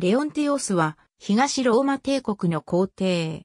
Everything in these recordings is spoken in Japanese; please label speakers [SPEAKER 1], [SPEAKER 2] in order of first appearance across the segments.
[SPEAKER 1] レオンティオスは東ローマ帝国の皇帝。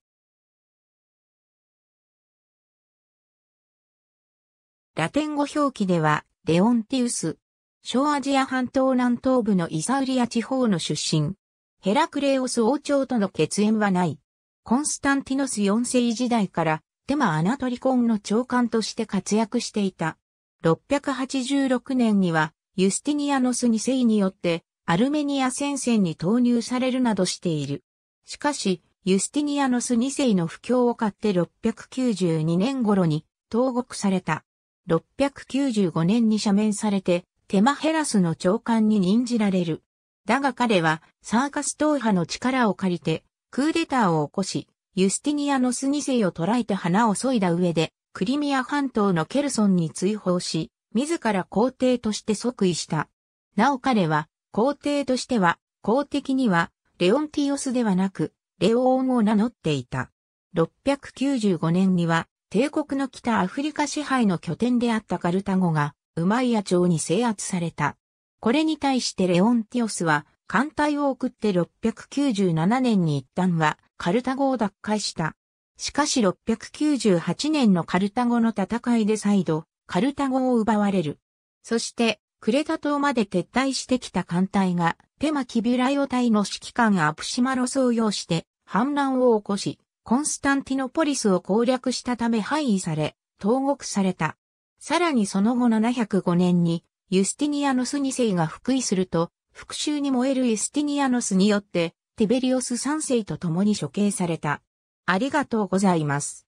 [SPEAKER 1] ラテン語表記ではレオン
[SPEAKER 2] ティウス、小アジア半島南東部のイサウリア地方の出身。ヘラクレオス王朝との血縁はない。コンスタンティノス4世時代からテマ・アナトリコンの長官として活躍していた。686年にはユスティニアノス2世によってアルメニア戦線に投入されるなどしている。しかし、ユスティニアノス2世の不況を買って692年頃に投獄された。695年に赦免されて、テマヘラスの長官に任じられる。だが彼はサーカス党派の力を借りて、クーデターを起こし、ユスティニアノス2世を捕らえて花を削いだ上で、クリミア半島のケルソンに追放し、自ら皇帝として即位した。なお彼は、皇帝としては、公的には、レオンティオスではなく、レオーンを名乗っていた。695年には、帝国の北アフリカ支配の拠点であったカルタゴが、ウマイア朝に制圧された。これに対してレオンティオスは、艦隊を送って697年に一旦は、カルタゴを奪回した。しかし698年のカルタゴの戦いで再度、カルタゴを奪われる。そして、クレタ島まで撤退してきた艦隊が、ペマキビラヨ隊の指揮官アプシマロスを要して反乱を起こし、コンスタンティノポリスを攻略したため廃位され、投獄された。さらにその後705年に、ユスティニアノス2世が復位すると、復讐に燃えるユスティニアノスによって、ティベリオス3世と共に処刑された。ありがとうございます。